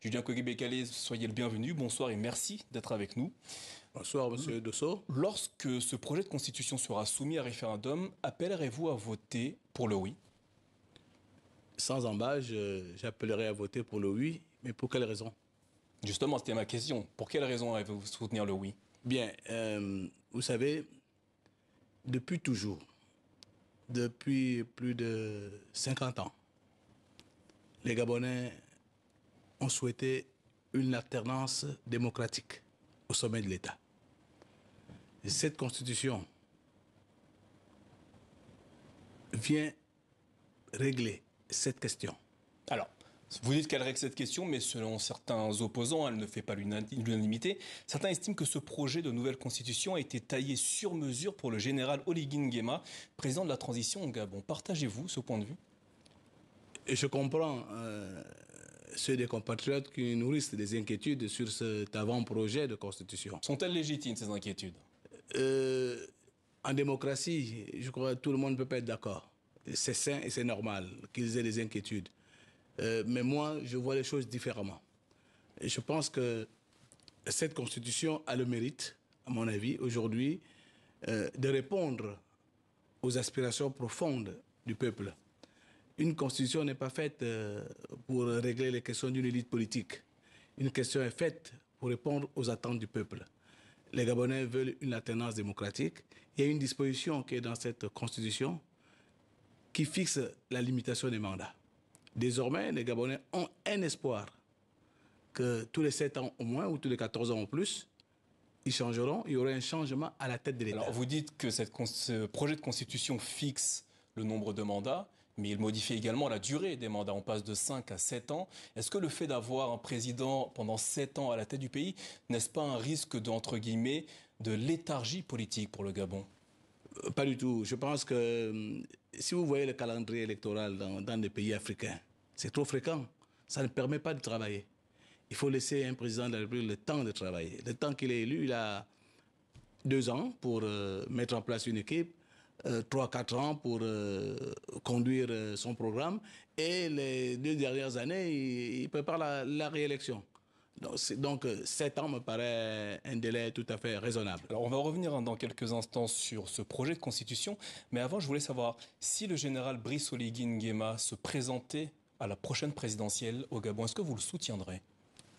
Julien kogé bécalé soyez le bienvenu. Bonsoir et merci d'être avec nous. Bonsoir, monsieur euh, Dosso. Lorsque ce projet de constitution sera soumis à référendum, appellerez-vous à voter pour le oui Sans embâche, euh, j'appellerai à voter pour le oui, mais pour quelle raison Justement, c'était ma question. Pour quelle raison allez-vous soutenir le oui Bien, euh, vous savez, depuis toujours, depuis plus de 50 ans, les Gabonais ont souhaité une alternance démocratique au sommet de l'État. Cette constitution vient régler cette question. Alors, vous dites qu'elle règle cette question, mais selon certains opposants, elle ne fait pas l'unanimité. Certains estiment que ce projet de nouvelle constitution a été taillé sur mesure pour le général Oligin Nguema, président de la transition au Gabon. Partagez-vous ce point de vue Je comprends euh, ceux des compatriotes qui nourrissent des inquiétudes sur cet avant-projet de constitution. Sont-elles légitimes, ces inquiétudes euh, En démocratie, je crois que tout le monde peut pas être d'accord. C'est sain et c'est normal qu'ils aient des inquiétudes. Euh, mais moi, je vois les choses différemment. Et je pense que cette constitution a le mérite, à mon avis, aujourd'hui, euh, de répondre aux aspirations profondes du peuple. Une constitution n'est pas faite euh, pour régler les questions d'une élite politique. Une question est faite pour répondre aux attentes du peuple. Les Gabonais veulent une alternance démocratique. Il y a une disposition qui est dans cette constitution qui fixe la limitation des mandats. Désormais, les Gabonais ont un espoir que tous les 7 ans au moins, ou tous les 14 ans au plus, ils changeront, il y aura un changement à la tête de l'État. vous dites que ce projet de constitution fixe le nombre de mandats, mais il modifie également la durée des mandats. On passe de 5 à 7 ans. Est-ce que le fait d'avoir un président pendant 7 ans à la tête du pays, n'est-ce pas un risque d'entre guillemets, de léthargie politique pour le Gabon euh, Pas du tout. Je pense que hum, si vous voyez le calendrier électoral dans, les pays africains, c'est trop fréquent. Ça ne permet pas de travailler. Il faut laisser un président de la République le temps de travailler. Le temps qu'il est élu, il a deux ans pour euh, mettre en place une équipe, 3-4 euh, ans pour euh, conduire euh, son programme et les deux dernières années, il, prépare la, réélection. Donc, 7 ans me paraît un délai tout à fait raisonnable. Alors, on va revenir dans quelques instants sur ce projet de constitution. Mais avant, je voulais savoir si le général Brice Oligui Nguema se présentait à la prochaine présidentielle au Gabon, est-ce que vous le soutiendrez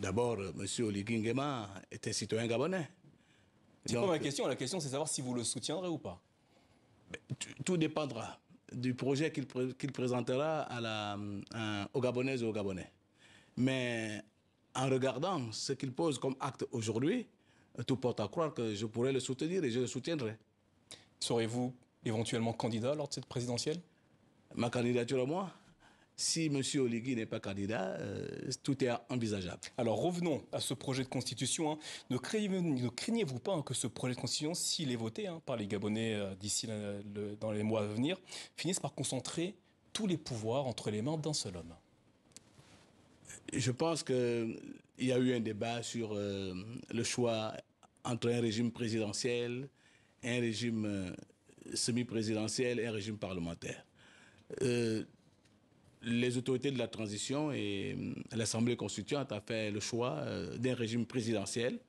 D'abord, M. Oligui Nguema était citoyen gabonais. C'est pas ma question. La question, c'est savoir si vous le soutiendrez ou pas. Tout dépendra du projet qu'il présentera à la, euh, aux Gabonaises et aux Gabonais. Mais en regardant ce qu'il pose comme acte aujourd'hui, tout porte à croire que je pourrais le soutenir et je le soutiendrai. Serez-vous éventuellement candidat lors de cette présidentielle Ma candidature à moi si M. Oligui n'est pas candidat, euh, tout est envisageable. Alors revenons à ce projet de constitution. Hein. Ne, craignez-vous pas hein, que ce projet de constitution, s'il est voté hein, par les Gabonais euh, d'ici dans les mois à venir, finisse par concentrer tous les pouvoirs entre les mains d'un seul homme Je pense qu'il y a eu un débat sur euh, le choix entre un régime présidentiel, un régime semi-présidentiel et un régime parlementaire les autorités de la transition et hum, l'Assemblée constituante a fait le choix euh, d'un régime présidentiel.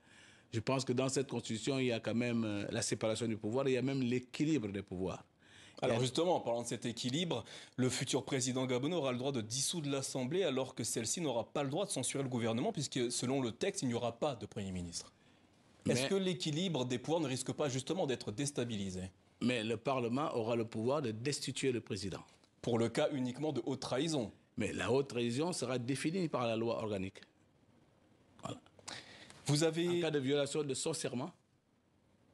Je pense que dans cette constitution, il y a quand même euh, la séparation du pouvoir, et il y a même l'équilibre des pouvoirs. Alors justement, en parlant de cet équilibre, le futur président gabonais aura le droit de dissoudre l'Assemblée alors que celle-ci n'aura pas le droit de censurer le gouvernement puisque selon le texte, il n'y aura pas de Premier ministre. Est-ce que l'équilibre des pouvoirs ne risque pas justement d'être déstabilisé Mais le Parlement aura le pouvoir de destituer le président. Pour le cas uniquement de haute trahison. Mais la haute trahison sera définie par la loi organique. Vous avez... En cas de violation de son serment,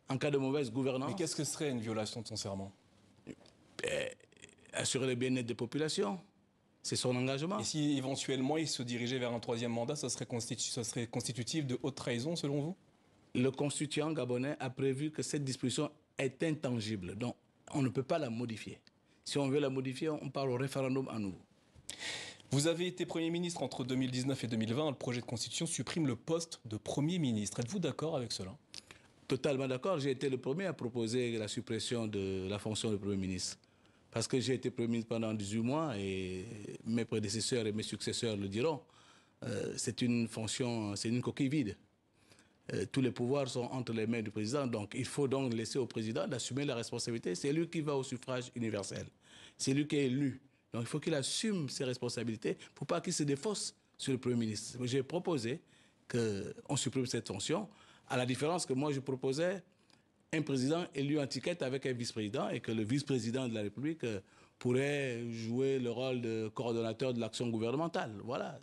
en cas de mauvaise gouvernance. Mais qu'est-ce que serait une violation de son serment ben, Assurer le bien-être des populations. C'est son engagement. Et si éventuellement il se dirigeait vers un troisième mandat, ça serait, ça serait constitutif de haute trahison selon vous Le constituant gabonais a prévu que cette disposition est intangible, donc on ne peut pas la modifier. Si on veut la modifier, on parle au référendum à nouveau. Vous avez été Premier ministre entre 2019 et 2020. Le projet de constitution supprime le poste de Premier ministre. Êtes-vous d'accord avec cela Totalement d'accord. J'ai été le premier à proposer la suppression de la fonction de Premier ministre. Parce que j'ai été Premier ministre pendant 18 mois et mes prédécesseurs et mes successeurs le diront. Euh, c'est une fonction, c'est une coquille vide. Euh, tous les pouvoirs sont entre les mains du président. Donc il faut donc laisser au président d'assumer la responsabilité. C'est lui qui va au suffrage universel. C'est lui qui est élu. Donc il faut qu'il assume ses responsabilités pour pas qu'il se défausse sur le Premier ministre. J'ai proposé qu'on supprime cette fonction, à la différence que moi je proposais un président élu en ticket avec un vice-président et que le vice-président de la République euh, pourrait jouer le rôle de coordonnateur de l'action gouvernementale. Voilà.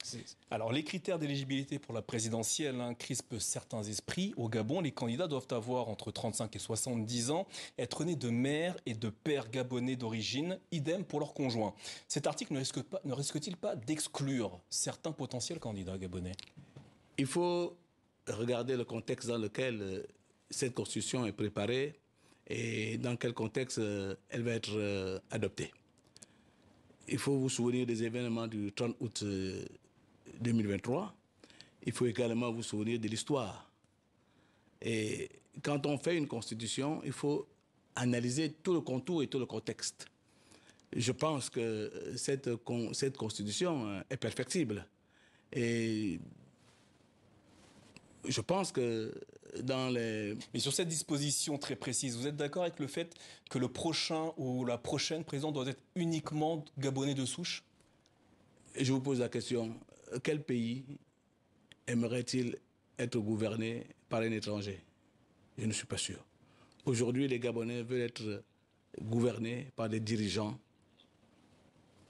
Alors, les critères d'éligibilité pour la présidentielle crispent certains esprits. Au Gabon, les candidats doivent avoir entre 35 et 70 ans, être nés de mère et de père gabonais d'origine, idem pour leurs conjoints. Cet article ne risque-t-il pas d'exclure certains potentiels candidats gabonais Il faut regarder le contexte dans lequel euh, cette constitution est préparée et dans quel contexte euh, elle va être euh, adoptée il faut vous souvenir des événements du 30 août 2023. Euh, il faut également vous souvenir de l'histoire. Et quand on fait une constitution, il faut analyser tout le contour et tout le contexte. Je pense que euh, cette, cette constitution euh, est perfectible. Et je pense que mais sur cette disposition très précise, vous êtes d'accord avec le fait que le prochain ou la prochaine présidente doit être uniquement gabonais de souche Je vous pose la question, quel pays aimerait-il être gouverné par un étranger Je ne suis pas sûr. Aujourd'hui, les Gabonais veulent être gouvernés par des dirigeants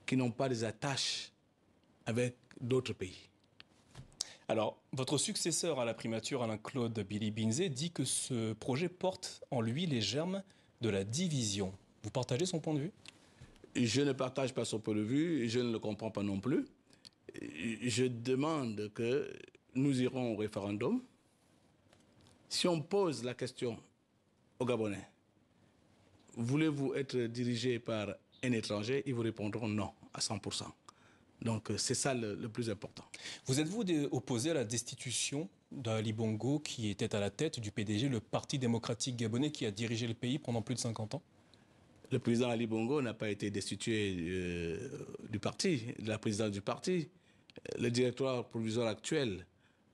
qui n'ont pas des attaches avec d'autres pays. Alors, votre successeur à la primature, Alain-Claude Billy Binzé, dit que ce projet porte en lui les germes de la division. Vous partagez son point de vue Je ne partage pas son point de vue, je ne le comprends pas non plus. Je demande que nous irons au référendum. Si on pose la question aux Gabonais, voulez-vous être dirigé par un étranger Ils vous répondront non à 100%. Donc euh, c'est ça le, plus important. Vous êtes-vous opposé à la destitution d'Ali Bongo qui était à la tête du PDG, le Parti démocratique gabonais qui a dirigé le pays pendant plus de 50 ans Le président Ali Bongo n'a pas été destitué euh, du parti, de la présidence du parti. Le directoire provisoire actuel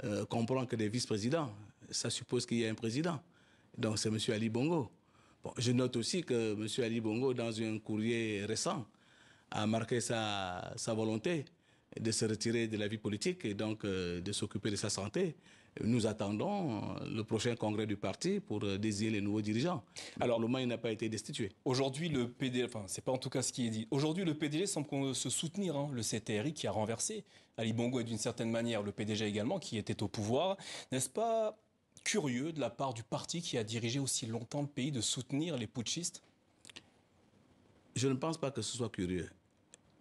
euh, comprend que des vice-présidents, ça suppose qu'il y a un président. Donc c'est M. Ali Bongo. je note aussi que M. Ali Bongo, dans un courrier récent, a marqué sa, volonté de se retirer de la vie politique et donc euh, de s'occuper de sa santé. Nous attendons euh, le prochain congrès du parti pour euh, désigner les nouveaux dirigeants. Alors, le moment, n'a pas été destitué. Aujourd'hui, le PDG, enfin, c'est pas en tout cas ce qui est dit. Aujourd'hui, le PDG semble se soutenir hein. le CTRI qui a renversé Ali Bongo et d'une certaine manière le PDG également qui était au pouvoir. N'est-ce pas curieux de la part du parti qui a dirigé aussi longtemps le pays de soutenir les putschistes Je ne pense pas que ce soit curieux.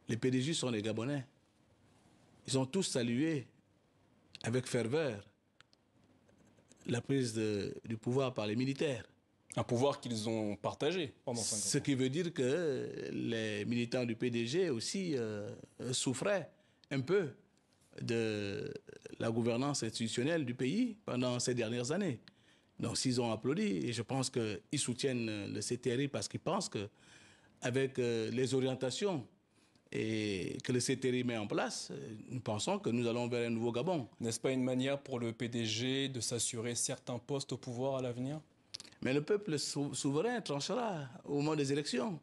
Les PDG sont les Gabonais. Ils ont tous salué avec ferveur la prise du pouvoir par les militaires. Un pouvoir qu'ils ont partagé pendant cinq ans. Ce qui veut dire que les militants du PDG aussi euh, souffraient un peu de la gouvernance institutionnelle du pays pendant ces dernières années. Donc s'ils ont applaudi, et je pense qu'ils soutiennent le CTRI parce qu'ils pensent que avec euh, les orientations et que le CTRI met en place, euh, nous pensons que nous allons vers un nouveau Gabon. N'est-ce pas une manière pour le PDG de s'assurer certains postes au pouvoir à l'avenir Mais le peuple souverain tranchera au moment des élections.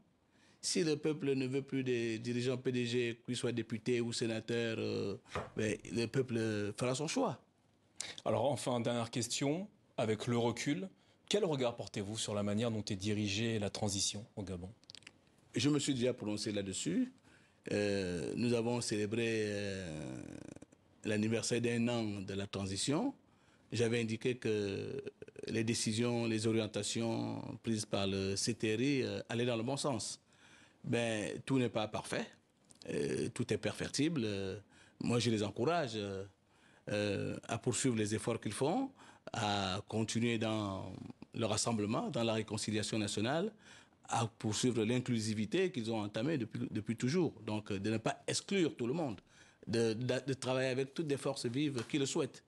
Si le peuple ne veut plus des dirigeants PDG, qu'ils soient députés ou sénateurs, euh, ben, le peuple fera son choix. Alors enfin, dernière question, avec le recul, quel regard portez-vous sur la manière dont est dirigée la transition au Gabon Je me suis déjà prononcé là-dessus. Euh, nous avons célébré euh, l'anniversaire d'un an de la transition. J'avais indiqué que les décisions, les orientations prises par le CTRI euh, allaient dans le bon sens. Mais ben, tout n'est pas parfait, tout est perfectible. moi, je les encourage à poursuivre les efforts qu'ils font, à continuer dans le rassemblement, dans la réconciliation nationale, à poursuivre l'inclusivité qu'ils ont entamée depuis, depuis toujours. Donc, euh, de ne pas exclure tout le monde, de travailler avec toutes les forces vives qui le souhaitent.